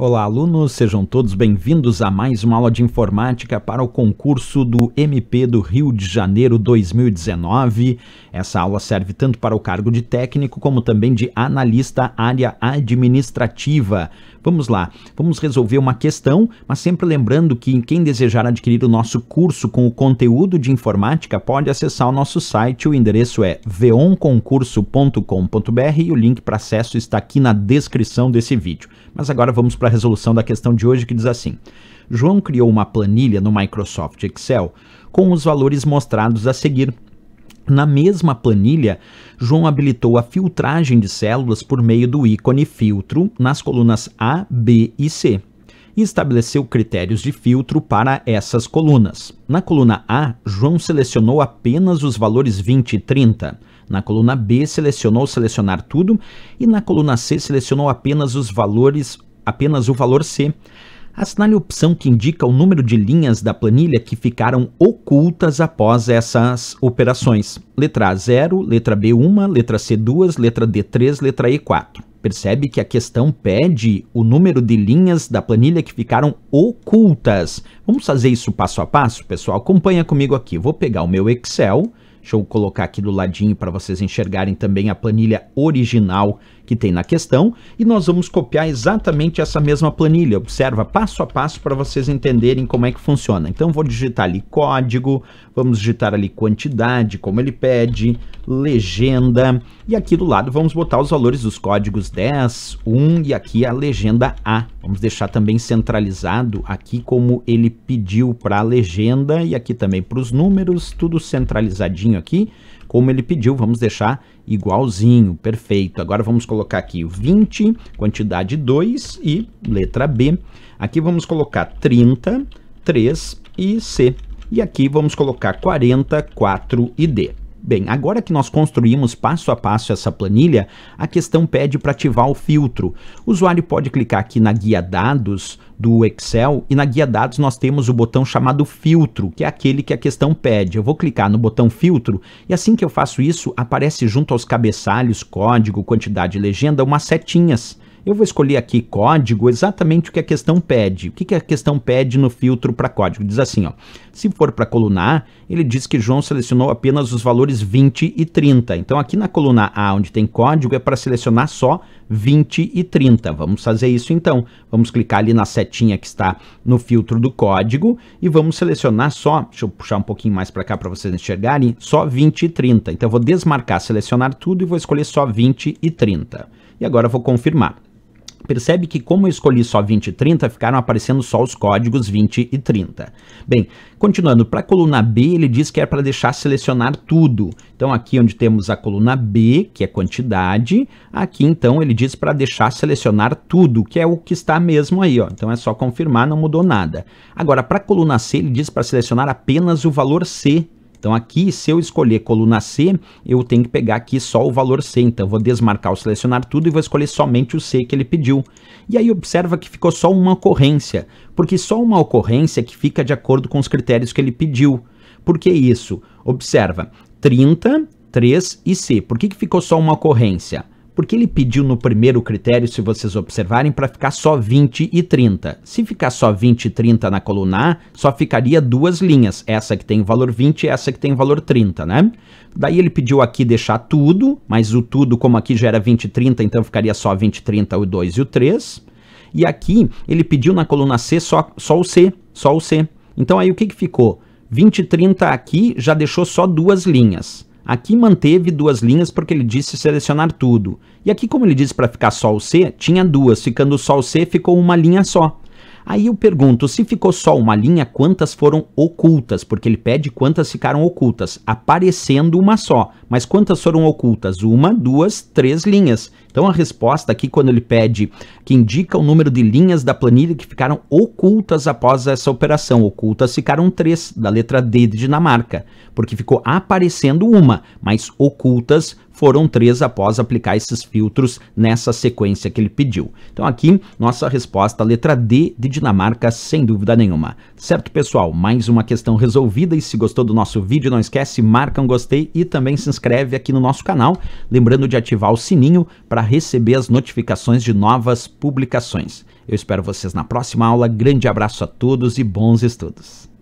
Olá, alunos, sejam todos bem-vindos a mais uma aula de informática para o concurso do MP do Rio de Janeiro 2019. Essa aula serve tanto para o cargo de técnico como também de analista área administrativa. Vamos lá, vamos resolver uma questão, mas sempre lembrando que quem desejar adquirir o nosso curso com o conteúdo de informática pode acessar o nosso site, o endereço é veonconcurso.com.br e o link para acesso está aqui na descrição desse vídeo. Mas agora vamos para a resolução da questão de hoje que diz assim: João criou uma planilha no Microsoft Excel com os valores mostrados a seguir. Na mesma planilha, João habilitou a filtragem de células por meio do ícone filtro nas colunas A, B e C e estabeleceu critérios de filtro para essas colunas. Na coluna A, João selecionou apenas os valores 20 e 30. Na coluna B, selecionou selecionar tudo e na coluna C, selecionou apenas os valores apenas o valor C. Assinale a opção que indica o número de linhas da planilha que ficaram ocultas após essas operações. Letra A 0, letra B 1, letra C 2, letra D 3, letra E 4. Percebe que a questão pede o número de linhas da planilha que ficaram ocultas. Vamos fazer isso passo a passo, pessoal? Acompanha comigo aqui. Vou pegar o meu Excel, Deixa eu colocar aqui do ladinho para vocês enxergarem também a planilha original que tem na questão e nós vamos copiar exatamente essa mesma planilha. Observa passo a passo para vocês entenderem como é que funciona. Então vou digitar ali código, vamos digitar ali quantidade, como ele pede, legenda e aqui do lado vamos botar os valores dos códigos 10, 1 e aqui a legenda A Vamos deixar também centralizado aqui como ele pediu para a legenda e aqui também para os números, tudo centralizadinho aqui, como ele pediu, vamos deixar igualzinho, perfeito. Agora vamos colocar aqui 20, quantidade 2 e letra B. Aqui vamos colocar 30, 3 e C. E aqui vamos colocar 40, 4 e D. Bem, agora que nós construímos passo a passo essa planilha, a questão pede para ativar o filtro. O usuário pode clicar aqui na guia dados do Excel e na guia dados nós temos o botão chamado filtro, que é aquele que a questão pede. Eu vou clicar no botão filtro e assim que eu faço isso, aparece junto aos cabeçalhos, código, quantidade e legenda umas setinhas. Eu vou escolher aqui código exatamente o que a questão pede. O que, que a questão pede no filtro para código? Diz assim, ó, se for para coluna A, ele diz que João selecionou apenas os valores 20 e 30. Então aqui na coluna A, onde tem código, é para selecionar só 20 e 30. Vamos fazer isso então. Vamos clicar ali na setinha que está no filtro do código e vamos selecionar só, deixa eu puxar um pouquinho mais para cá para vocês enxergarem, só 20 e 30. Então eu vou desmarcar, selecionar tudo e vou escolher só 20 e 30. E agora eu vou confirmar percebe que como eu escolhi só 20 e 30, ficaram aparecendo só os códigos 20 e 30. Bem, continuando, para a coluna B, ele diz que é para deixar selecionar tudo. Então, aqui onde temos a coluna B, que é quantidade, aqui então ele diz para deixar selecionar tudo, que é o que está mesmo aí. Ó. Então, é só confirmar, não mudou nada. Agora, para a coluna C, ele diz para selecionar apenas o valor C, então aqui, se eu escolher coluna C, eu tenho que pegar aqui só o valor C. Então eu vou desmarcar ou selecionar tudo e vou escolher somente o C que ele pediu. E aí observa que ficou só uma ocorrência, porque só uma ocorrência que fica de acordo com os critérios que ele pediu. Por que isso? Observa, 30, 3 e C. Por que, que ficou só uma ocorrência? porque ele pediu no primeiro critério, se vocês observarem, para ficar só 20 e 30. Se ficar só 20 e 30 na coluna A, só ficaria duas linhas, essa que tem valor 20 e essa que tem valor 30, né? Daí ele pediu aqui deixar tudo, mas o tudo, como aqui já era 20 e 30, então ficaria só 20 e 30, o 2 e o 3. E aqui ele pediu na coluna C só, só o C, só o C. Então aí o que, que ficou? 20 e 30 aqui já deixou só duas linhas. Aqui manteve duas linhas porque ele disse selecionar tudo. E aqui, como ele disse para ficar só o C, tinha duas, ficando só o C ficou uma linha só. Aí eu pergunto, se ficou só uma linha, quantas foram ocultas? Porque ele pede quantas ficaram ocultas, aparecendo uma só. Mas quantas foram ocultas? Uma, duas, três linhas. Então a resposta aqui, quando ele pede que indica o número de linhas da planilha que ficaram ocultas após essa operação. Ocultas ficaram três, da letra D de Dinamarca, porque ficou aparecendo uma, mas ocultas foram três após aplicar esses filtros nessa sequência que ele pediu. Então aqui, nossa resposta, letra D de Dinamarca, sem dúvida nenhuma. Certo, pessoal? Mais uma questão resolvida e se gostou do nosso vídeo, não esquece, marca um gostei e também se inscreve aqui no nosso canal, lembrando de ativar o sininho para receber as notificações de novas publicações. Eu espero vocês na próxima aula, grande abraço a todos e bons estudos!